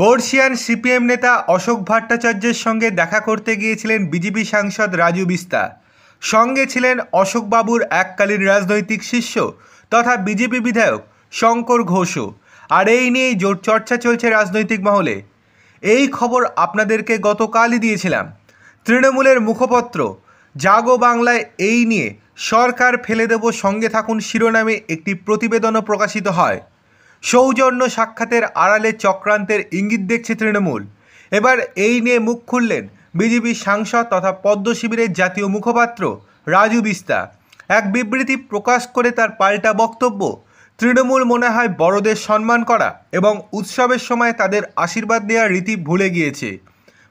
বর্ষিয়ান সিপিএম নেতা অশোক ভট্টাচার্যের সঙ্গে দেখা করতে গিয়েছিলেন বিজেপি সাংসদ রাজু বিস্তা সঙ্গে ছিলেন অশোকবাবুর এককালীন রাজনৈতিক শিষ্য তথা বিজেপি বিধায়ক শঙ্কর ঘোষও আর এই নিয়েই জোর চর্চা চলছে রাজনৈতিক মহলে এই খবর আপনাদেরকে গতকালই দিয়েছিলাম তৃণমূলের মুখপত্র জাগো বাংলায় এই নিয়ে সরকার ফেলে দেব সঙ্গে থাকুন শিরোনামে একটি প্রতিবেদনও প্রকাশিত হয় সৌজন্য সাক্ষাতের আড়ালে চক্রান্তের ইঙ্গিত দেখছে তৃণমূল এবার এই নিয়ে মুখ খুললেন বিজেপি সাংসদ তথা পদ্ম শিবিরের জাতীয় মুখপাত্র রাজু বিস্তা এক বিবৃতি প্রকাশ করে তার পাল্টা বক্তব্য তৃণমূল মনে হয় বড়দের সম্মান করা এবং উৎসবের সময় তাদের আশীর্বাদ দেওয়ার রীতি ভুলে গিয়েছে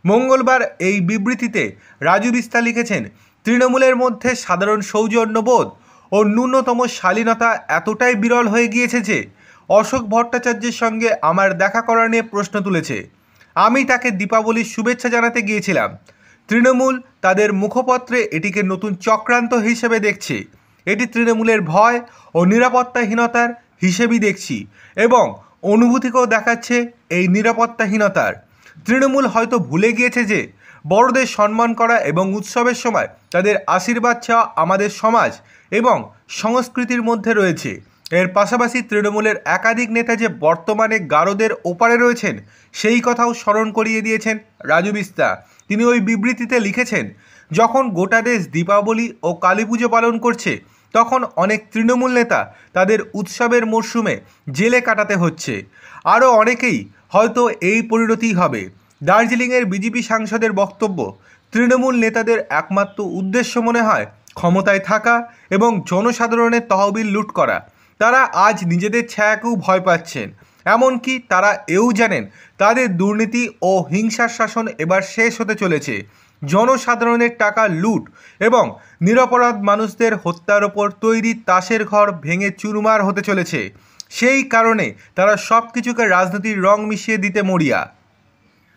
মঙ্গলবার এই বিবৃতিতে রাজু বিস্তা লিখেছেন তৃণমূলের মধ্যে সাধারণ সৌজন্যবোধ ও ন্যূনতম শালীনতা এতটাই বিরল হয়ে গিয়েছে যে অশোক ভট্টাচার্যের সঙ্গে আমার দেখা করা নিয়ে প্রশ্ন তুলেছে আমি তাকে দীপাবলির শুভেচ্ছা জানাতে গিয়েছিলাম তৃণমূল তাদের মুখপত্রে এটিকে নতুন চক্রান্ত হিসেবে দেখছে এটি তৃণমূলের ভয় ও নিরাপত্তাহীনতার হিসেবেই দেখছি এবং অনুভূতিকেও দেখাচ্ছে এই নিরাপত্তাহীনতার তৃণমূল হয়তো ভুলে গিয়েছে যে বড়দের সম্মান করা এবং উৎসবের সময় তাদের আশীর্বাদ চাওয়া আমাদের সমাজ এবং সংস্কৃতির মধ্যে রয়েছে এর পাশাপাশি তৃণমূলের একাধিক নেতা যে বর্তমানে গারদের ওপারে রয়েছেন সেই কথাও স্মরণ করিয়ে দিয়েছেন রাজু বিস্তা তিনি ওই বিবৃতিতে লিখেছেন যখন গোটা দেশ দীপাবলি ও কালী পুজো পালন করছে তখন অনেক তৃণমূল নেতা তাদের উৎসবের মরশুমে জেলে কাটাতে হচ্ছে আরও অনেকেই হয়তো এই পরিণতি হবে দার্জিলিংয়ের বিজেপি সাংসদের বক্তব্য তৃণমূল নেতাদের একমাত্র উদ্দেশ্য মনে হয় ক্ষমতায় থাকা এবং জনসাধারণের তহবিল লুট করা তারা আজ নিজেদের ছায়াকেও ভয় পাচ্ছেন এমনকি তারা এও জানেন তাদের দুর্নীতি ও হিংসার শাসন এবার শেষ হতে চলেছে জনসাধারণের টাকা লুট এবং নিরপরাধ মানুষদের হত্যার ওপর তৈরি তাসের ঘর ভেঙে চুরমার হতে চলেছে সেই কারণে তারা সব কিছুকে রাজনীতির রং মিশিয়ে দিতে মরিয়া